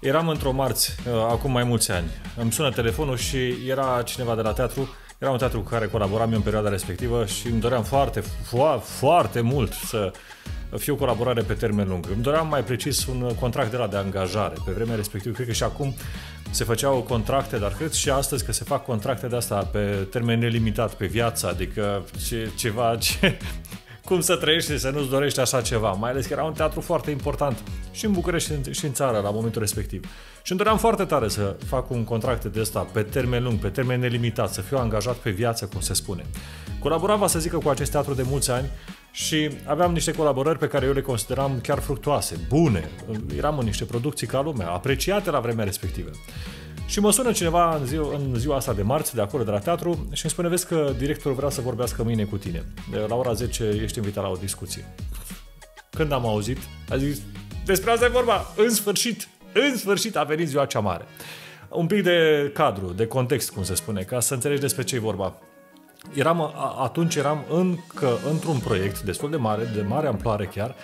Eram într-o marți, uh, acum mai mulți ani. Îmi sună telefonul și era cineva de la teatru, era un teatru cu care colaboram eu în perioada respectivă și îmi doream foarte, fo- foarte mult să fie o colaborare pe termen lung. Îmi doream mai precis un contract de la de angajare. Pe vremea respectivă, cred că și acum se făceau contracte, dar cred și astăzi că se fac contracte de asta pe termen nelimitat, pe viață, adică ce, ceva ce cum să trăiești și să nu-ți dorești așa ceva, mai ales că era un teatru foarte important și în București și în, țară la momentul respectiv. Și îmi doream foarte tare să fac un contract de ăsta pe termen lung, pe termen nelimitat, să fiu angajat pe viață, cum se spune. Colaboram, să zică, cu acest teatru de mulți ani și aveam niște colaborări pe care eu le consideram chiar fructuoase, bune. Eram în niște producții ca lumea, apreciate la vremea respectivă. Și mă sună cineva în, zi, în ziua asta de marți, de acolo, de la teatru, și îmi spune, vezi că directorul vrea să vorbească mâine cu tine. La ora 10 ești invitat la o discuție. Când am auzit, a zis, despre asta e vorba, în sfârșit, în sfârșit a venit ziua cea mare. Un pic de cadru, de context, cum se spune, ca să înțelegi despre ce e vorba eram, atunci eram încă într-un proiect destul de mare, de mare amploare chiar,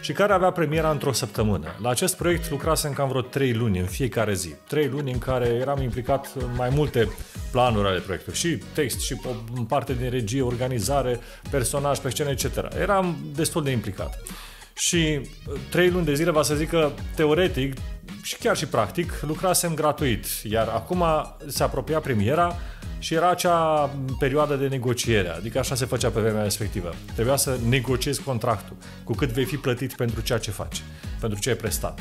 și care avea premiera într-o săptămână. La acest proiect lucrasem cam vreo 3 luni în fiecare zi. 3 luni în care eram implicat în mai multe planuri ale proiectului. Și text, și o parte din regie, organizare, personaj pe scenă, etc. Eram destul de implicat. Și 3 uh, luni de zile, va să zic că teoretic și chiar și practic lucrasem gratuit. Iar acum se apropia premiera, și era acea perioadă de negociere, adică așa se făcea pe vremea respectivă. Trebuia să negociezi contractul, cu cât vei fi plătit pentru ceea ce faci, pentru ce ai prestat.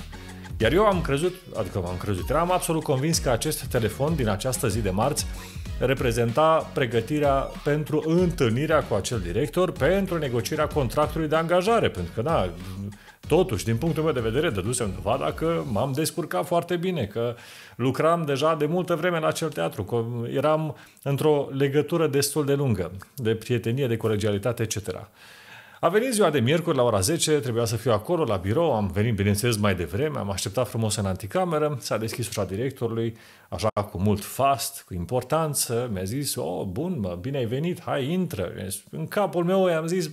Iar eu am crezut, adică m-am crezut, eram absolut convins că acest telefon din această zi de marți reprezenta pregătirea pentru întâlnirea cu acel director, pentru negocierea contractului de angajare, pentru că, da, Totuși, din punctul meu de vedere, dăduse undeva că m-am descurcat foarte bine, că lucram deja de multă vreme la acel teatru, că eram într-o legătură destul de lungă, de prietenie, de colegialitate, etc. A venit ziua de miercuri la ora 10, trebuia să fiu acolo la birou, am venit bineînțeles mai devreme, am așteptat frumos în anticameră, s-a deschis ușa directorului, așa cu mult fast, cu importanță, mi-a zis, oh, bun, mă, bine ai venit, hai, intră. În capul meu i-am zis,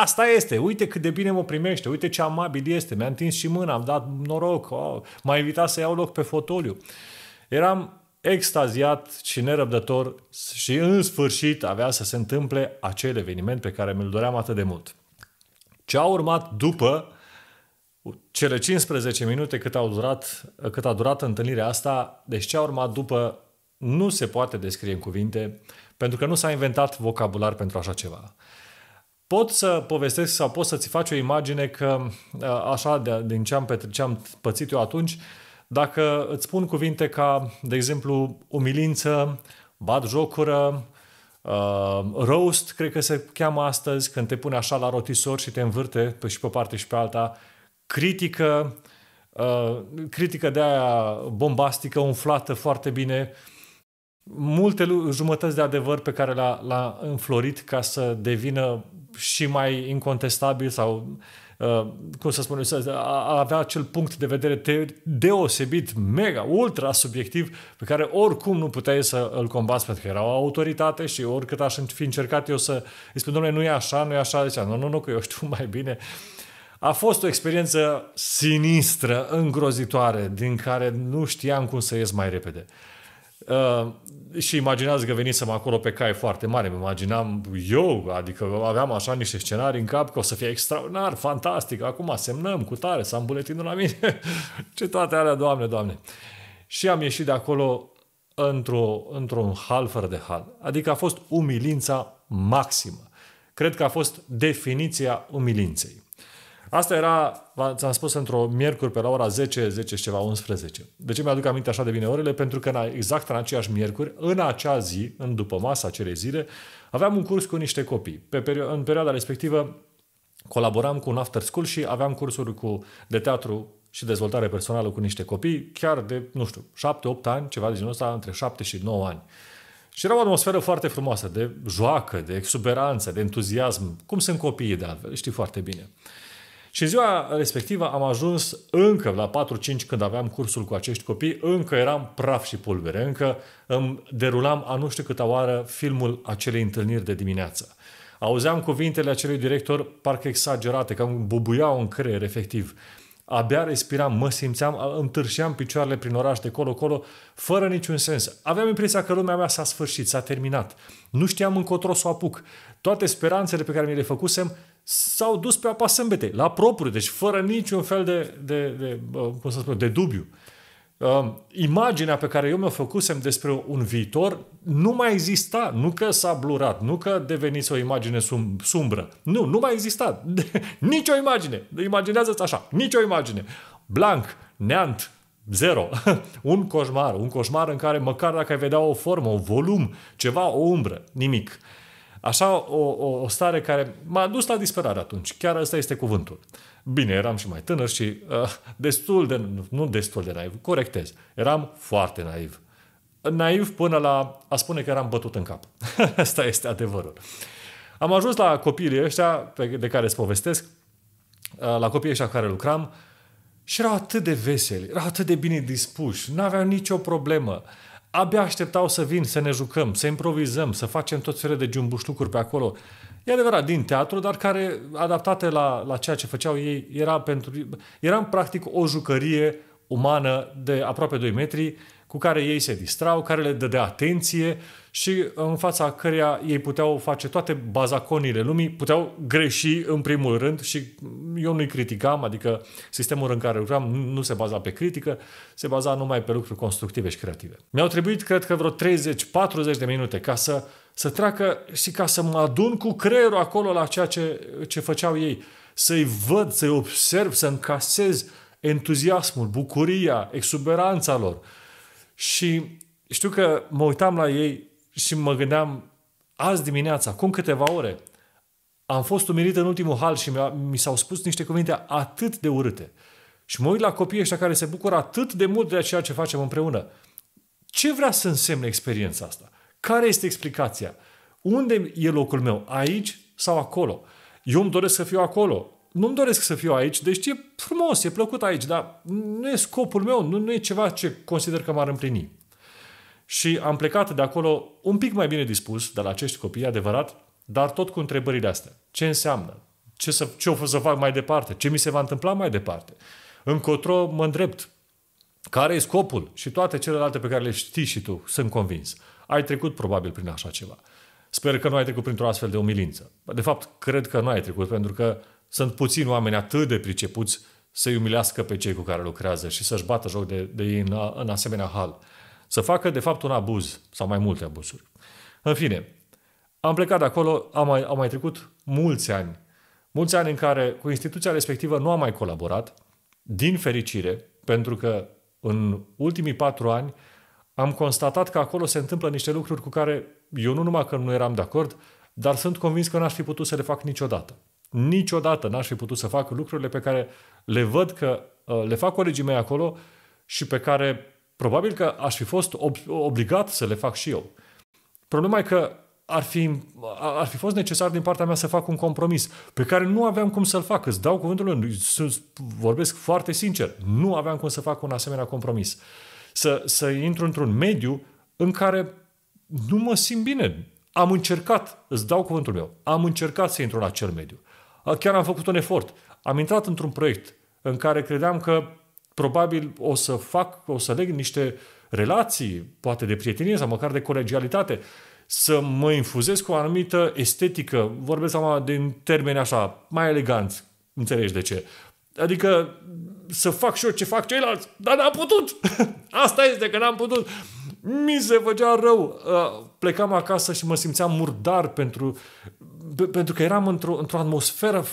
asta este, uite cât de bine mă primește, uite ce amabil este, mi-a întins și mâna, am dat noroc, oh, m-a invitat să iau loc pe fotoliu. Eram extaziat și nerăbdător și în sfârșit avea să se întâmple acel eveniment pe care mi-l doream atât de mult. Ce a urmat după cele 15 minute cât, au durat, cât a durat întâlnirea asta, deci ce a urmat după nu se poate descrie în cuvinte, pentru că nu s-a inventat vocabular pentru așa ceva pot să povestesc sau pot să-ți faci o imagine că uh, așa de, din ce am, petre, ce am pățit eu atunci, dacă îți spun cuvinte ca, de exemplu, umilință, bat jocură, uh, roast, cred că se cheamă astăzi, când te pune așa la rotisor și te învârte pe și pe parte și pe alta, critică, uh, critică de aia bombastică, umflată foarte bine, multe jumătăți de adevăr pe care l-a, l-a înflorit ca să devină și mai incontestabil sau uh, cum să spun, a avea acel punct de vedere deosebit, mega, ultra subiectiv, pe care oricum nu puteai să îl combați pentru că era o autoritate și oricât aș fi încercat eu să îi spun, domnule, nu e așa, nu e așa, zicea, nu, nu, nu, că eu știu mai bine. A fost o experiență sinistră, îngrozitoare, din care nu știam cum să ies mai repede. Uh, și imaginează că venisem acolo pe cai foarte mare. Mă imaginam eu, adică aveam așa niște scenarii în cap că o să fie extraordinar, fantastic, acum semnăm cu tare, s am buletinul la mine. Ce toate alea, doamne, doamne. Și am ieșit de acolo într-o, într-un hal fără de hal. Adică a fost umilința maximă. Cred că a fost definiția umilinței. Asta era, ți-am spus, într-o miercuri pe la ora 10, 10 și ceva, 11. De ce mi-aduc aminte așa de bine orele? Pentru că exact în aceeași miercuri, în acea zi, în după masa acelei zile, aveam un curs cu niște copii. Pe perio- în perioada respectivă colaboram cu un after school și aveam cursuri cu, de teatru și dezvoltare personală cu niște copii, chiar de, nu știu, 7-8 ani, ceva de genul ăsta, între 7 și 9 ani. Și era o atmosferă foarte frumoasă, de joacă, de exuberanță, de entuziasm, cum sunt copiii de altfel, știi foarte bine. Și ziua respectivă am ajuns încă la 4-5 când aveam cursul cu acești copii, încă eram praf și pulbere, încă îmi derulam a nu știu câta oară filmul acelei întâlniri de dimineață. Auzeam cuvintele acelui director parcă exagerate, că îmi bubuiau în creier efectiv. Abia respiram, mă simțeam, întârșeam picioarele prin oraș de colo-colo, fără niciun sens. Aveam impresia că lumea mea s-a sfârșit, s-a terminat. Nu știam încotro să o apuc. Toate speranțele pe care mi le făcusem s-au dus pe apa sâmbetei, la propriu, deci fără niciun fel de, de, de cum să spun, de dubiu. Uh, imaginea pe care eu mi-o făcusem despre un viitor nu mai exista, nu că s-a blurat, nu că devenise o imagine sum, sumbră. Nu, nu mai exista. nici o imagine. Imaginează-ți așa, nicio imagine. Blank, neant, zero. un coșmar, un coșmar în care măcar dacă ai vedea o formă, un volum, ceva, o umbră, nimic. Uh, Așa, o, o, o stare care m-a dus la disperare atunci. Chiar ăsta este cuvântul. Bine, eram și mai tânăr și uh, destul de, nu destul de naiv, corectez, eram foarte naiv. Naiv până la a spune că eram bătut în cap. Asta este adevărul. Am ajuns la copiii ăștia de care îți povestesc, uh, la copiii ăștia care lucram, și erau atât de veseli, erau atât de bine dispuși, nu aveau nicio problemă abia așteptau să vin, să ne jucăm, să improvizăm, să facem tot felul de giumbușlucuri pe acolo. E adevărat, din teatru, dar care, adaptate la, la ceea ce făceau ei, era, pentru, era în practic o jucărie umană de aproape 2 metri, cu care ei se distrau, care le dădea atenție, și în fața căreia ei puteau face toate bazaconile lumii, puteau greși în primul rând și eu nu-i criticam, adică sistemul în care lucram nu se baza pe critică, se baza numai pe lucruri constructive și creative. Mi-au trebuit, cred că, vreo 30-40 de minute ca să, să treacă și ca să mă adun cu creierul acolo la ceea ce, ce făceau ei. Să-i văd, să-i observ, să încasez entuziasmul, bucuria, exuberanța lor. Și știu că mă uitam la ei și mă gândeam, azi dimineața, acum câteva ore, am fost umilit în ultimul hal și mi s-au spus niște cuvinte atât de urâte. Și mă uit la copiii ăștia care se bucură atât de mult de ceea ce facem împreună. Ce vrea să însemne experiența asta? Care este explicația? Unde e locul meu? Aici sau acolo? Eu îmi doresc să fiu acolo. nu îmi doresc să fiu aici, deci e frumos, e plăcut aici, dar nu e scopul meu, nu, nu e ceva ce consider că m-ar împlini. Și am plecat de acolo un pic mai bine dispus de la acești copii, adevărat, dar tot cu întrebările astea. Ce înseamnă? Ce, să, ce o să fac mai departe? Ce mi se va întâmpla mai departe? Încotro mă îndrept? Care e scopul? Și toate celelalte pe care le știi și tu, sunt convins. Ai trecut probabil prin așa ceva. Sper că nu ai trecut printr-o astfel de umilință. De fapt, cred că nu ai trecut, pentru că sunt puțini oameni atât de pricepuți să-i umilească pe cei cu care lucrează și să-și bată joc de, de ei în, în asemenea hal să facă de fapt un abuz sau mai multe abuzuri. În fine, am plecat de acolo, am mai, am mai trecut mulți ani, mulți ani în care cu instituția respectivă nu am mai colaborat, din fericire, pentru că în ultimii patru ani am constatat că acolo se întâmplă niște lucruri cu care eu nu numai că nu eram de acord, dar sunt convins că n-aș fi putut să le fac niciodată. Niciodată n-aș fi putut să fac lucrurile pe care le văd că uh, le fac colegii mei acolo și pe care probabil că aș fi fost ob- obligat să le fac și eu. Problema e că ar fi, ar fi fost necesar din partea mea să fac un compromis pe care nu aveam cum să-l fac. Îți dau cuvântul meu, vorbesc foarte sincer, nu aveam cum să fac un asemenea compromis. Să, să intru într-un mediu în care nu mă simt bine. Am încercat, îți dau cuvântul meu, am încercat să intru în acel mediu. Chiar am făcut un efort. Am intrat într-un proiect în care credeam că probabil o să fac, o să leg niște relații, poate de prietenie sau măcar de colegialitate, să mă infuzez cu o anumită estetică, vorbesc acum din termeni așa, mai eleganți, înțelegi de ce. Adică să fac și eu ce fac ceilalți, dar n-am putut. Asta este că n-am putut. Mi se făcea rău. Uh, plecam acasă și mă simțeam murdar pentru, pentru că eram într-o, într-o atmosferă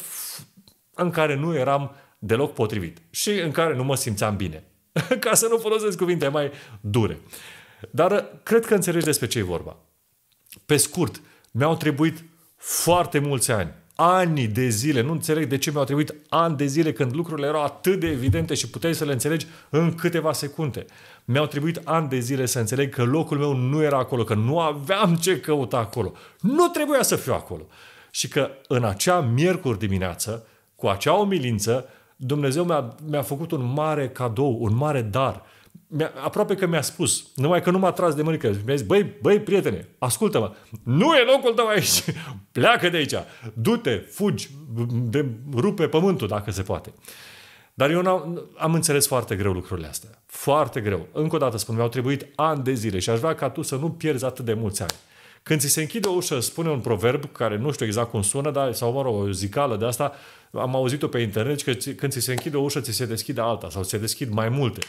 în care nu eram deloc potrivit și în care nu mă simțeam bine. Ca să nu folosesc cuvinte mai dure. Dar uh, cred că înțelegi despre ce e vorba. Pe scurt, mi-au trebuit foarte mulți ani, ani de zile, nu înțeleg de ce mi-au trebuit ani de zile când lucrurile erau atât de evidente și puteai să le înțelegi în câteva secunde. Mi-au trebuit ani de zile să înțeleg că locul meu nu era acolo, că nu aveam ce căuta acolo. Nu trebuia să fiu acolo. Și că în acea miercuri dimineață, cu acea umilință. Dumnezeu mi-a, mi-a făcut un mare cadou, un mare dar. Mi-a, aproape că mi-a spus, numai că nu m-a tras de mânică. Mi-a zis, băi, băi, prietene, ascultă-mă, nu e locul tău aici, pleacă de aici, du-te, fugi, de, rupe pământul dacă se poate. Dar eu am am înțeles foarte greu lucrurile astea. Foarte greu. Încă o dată spun, mi-au trebuit ani de zile și aș vrea ca tu să nu pierzi atât de mulți ani. Când ți se închide o ușă, spune un proverb care nu știu exact cum sună, dar, sau mă rog, o zicală de asta, am auzit-o pe internet că când ți se închide o ușă, ți se deschide alta sau ți se deschid mai multe.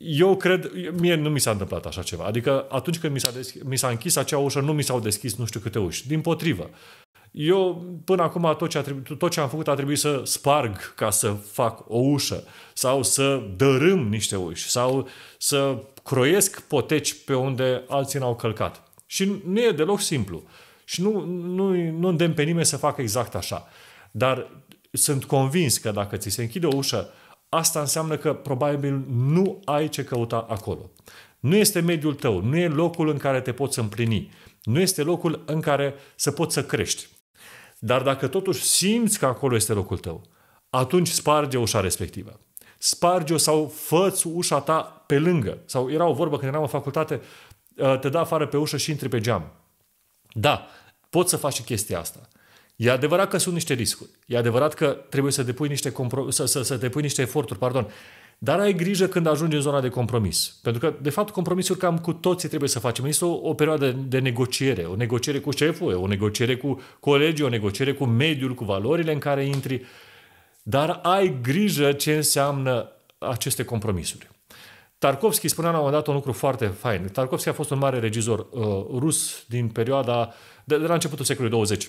Eu cred, mie nu mi s-a întâmplat așa ceva. Adică atunci când mi s-a, mi s-a închis acea ușă, nu mi s-au deschis nu știu câte uși. Din potrivă. Eu până acum tot ce, tribu- tot ce am făcut a trebuit să sparg ca să fac o ușă sau să dărâm niște uși sau să croiesc poteci pe unde alții n-au călcat. Și nu e deloc simplu. Și nu, nu, nu îndemn pe nimeni să facă exact așa. Dar sunt convins că dacă ți se închide o ușă, asta înseamnă că probabil nu ai ce căuta acolo. Nu este mediul tău, nu e locul în care te poți împlini, nu este locul în care să poți să crești. Dar dacă totuși simți că acolo este locul tău, atunci sparge ușa respectivă. Sparge-o sau fă ușa ta pe lângă. Sau era o vorbă când eram în facultate, Uh, te dă afară pe ușă și intri pe geam. Da, poți să faci și chestia asta. E adevărat că sunt niște riscuri. E adevărat că trebuie să depui niște, compro- să, să, să depui niște eforturi, pardon. Dar ai grijă când ajungi în zona de compromis. Pentru că, de fapt, compromisuri cam cu toții trebuie să facem. Este o, o perioadă de negociere. O negociere cu șeful, o negociere cu colegii, o negociere cu mediul, cu valorile în care intri. Dar ai grijă ce înseamnă aceste compromisuri. Tarkovski spunea la un moment dat un lucru foarte fain. Tarkovski a fost un mare regizor uh, rus din perioada, de, de la începutul secolului 20.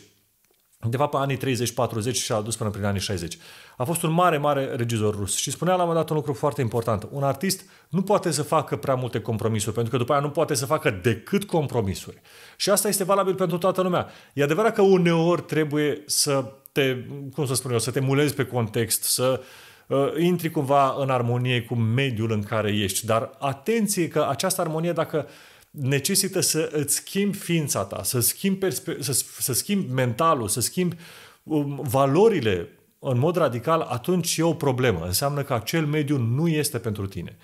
Undeva pe anii 30-40 și a adus până prin anii 60. A fost un mare, mare regizor rus și spunea la un moment dat un lucru foarte important. Un artist nu poate să facă prea multe compromisuri, pentru că după aia nu poate să facă decât compromisuri. Și asta este valabil pentru toată lumea. E adevărat că uneori trebuie să te, cum să spun eu, să te mulezi pe context, să uh, Uh, intri cumva în armonie cu mediul în care ești. Dar atenție că această armonie, dacă necesită să îți schimbi ființa ta, să schimbi, perspe- să, să schimbi mentalul, să schimbi um, valorile în mod radical, atunci e o problemă. Înseamnă că acel mediu nu este pentru tine.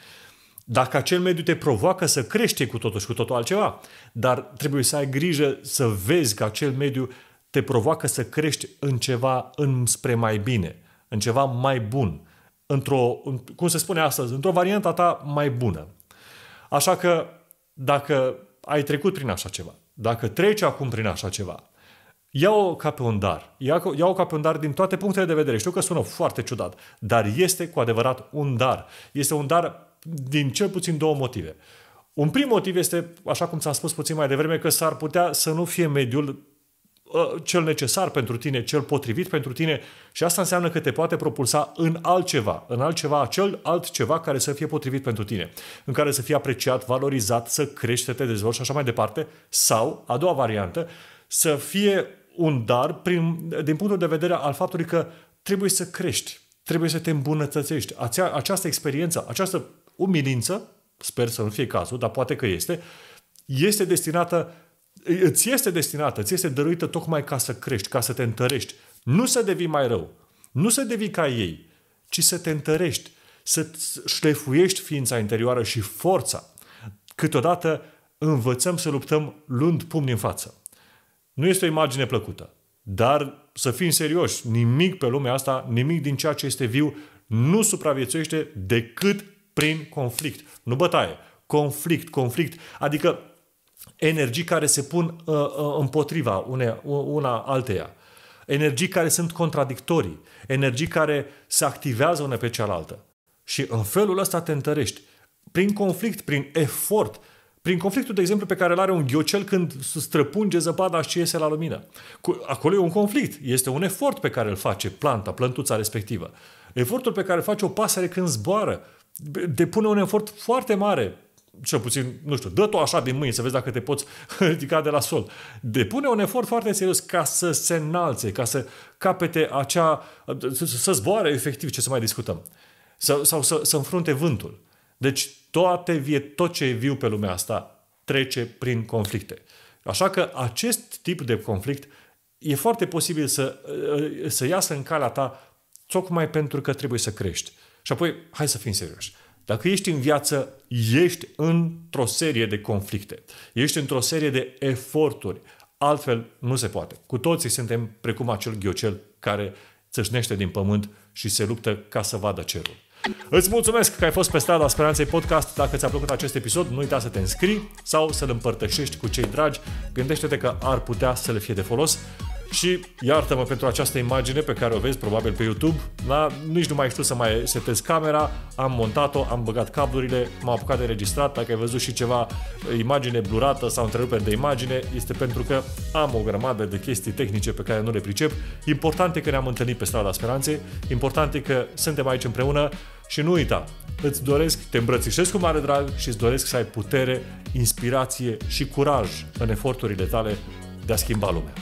Dacă acel mediu te provoacă să crești cu totul și cu totul altceva, dar trebuie să ai grijă să vezi că acel mediu te provoacă să crești în ceva înspre mai bine, în ceva mai bun într-o, cum se spune astăzi, într-o variantă ta mai bună. Așa că dacă ai trecut prin așa ceva, dacă treci acum prin așa ceva, ia-o ca pe un dar. Ia-o ca pe un dar din toate punctele de vedere. Știu că sună foarte ciudat, dar este cu adevărat un dar. Este un dar din cel puțin două motive. Un prim motiv este, așa cum ți-am spus puțin mai devreme, că s-ar putea să nu fie mediul Uh, cel necesar pentru tine, cel potrivit pentru tine și asta înseamnă că te poate propulsa în altceva, în altceva, acel altceva care să fie potrivit pentru tine, în care să fie apreciat, valorizat, să crești, să te dezvolți și așa mai departe sau, a doua variantă, să fie un dar prin, din punctul de vedere al faptului că trebuie să crești, trebuie să te îmbunătățești. Acea, această experiență, această umilință, sper să nu fie cazul, dar poate că este, este destinată îți este destinată, îți este dăruită tocmai ca să crești, ca să te întărești. Nu să devii mai rău, nu să devii ca ei, ci să te întărești, să șlefuiești ființa interioară și forța. Câteodată învățăm să luptăm luând pumn în față. Nu este o imagine plăcută, dar să fim serioși, nimic pe lumea asta, nimic din ceea ce este viu nu supraviețuiește decât prin conflict. Nu bătaie, conflict, conflict. Adică energii care se pun uh, uh, împotriva une, una alteia, energii care sunt contradictorii, energii care se activează una pe cealaltă. Și în felul ăsta te întărești. Prin conflict, prin efort, prin conflictul, de exemplu, pe care îl are un ghiocel când străpunge zăpada și iese la lumină. Acolo e un conflict, este un efort pe care îl face planta, plântuța respectivă. Efortul pe care îl face o pasăre când zboară depune un efort foarte mare cel puțin, nu știu, dă-o așa din mâini să vezi dacă te poți ridica de la sol. Depune un efort foarte serios ca să se înalțe, ca să capete acea, să, să zboare efectiv ce să mai discutăm. Sau, sau să, să înfrunte vântul. Deci toate vie, tot ce e viu pe lumea asta trece prin conflicte. Așa că acest tip de conflict e foarte posibil să, să iasă în calea ta tocmai pentru că trebuie să crești. Și apoi, hai să fim serioși. Dacă ești în viață, ești într-o serie de conflicte, ești într-o serie de eforturi. Altfel nu se poate. Cu toții suntem precum acel ghiocel care țâșnește din pământ și se luptă ca să vadă cerul. Îți mulțumesc că ai fost pe strada Speranței Podcast. Dacă ți-a plăcut acest episod, nu uita să te înscrii sau să-l împărtășești cu cei dragi. Gândește-te că ar putea să le fie de folos și iartă-mă pentru această imagine pe care o vezi probabil pe YouTube, da? nici nu mai știu să mai setez camera, am montat-o, am băgat cablurile, m-am apucat de registrat, dacă ai văzut și ceva imagine blurată sau întrerupere de imagine, este pentru că am o grămadă de chestii tehnice pe care nu le pricep. Important e că ne-am întâlnit pe strada speranței, important e că suntem aici împreună și nu uita, îți doresc, te îmbrățișez cu mare drag și îți doresc să ai putere, inspirație și curaj în eforturile tale de a schimba lumea.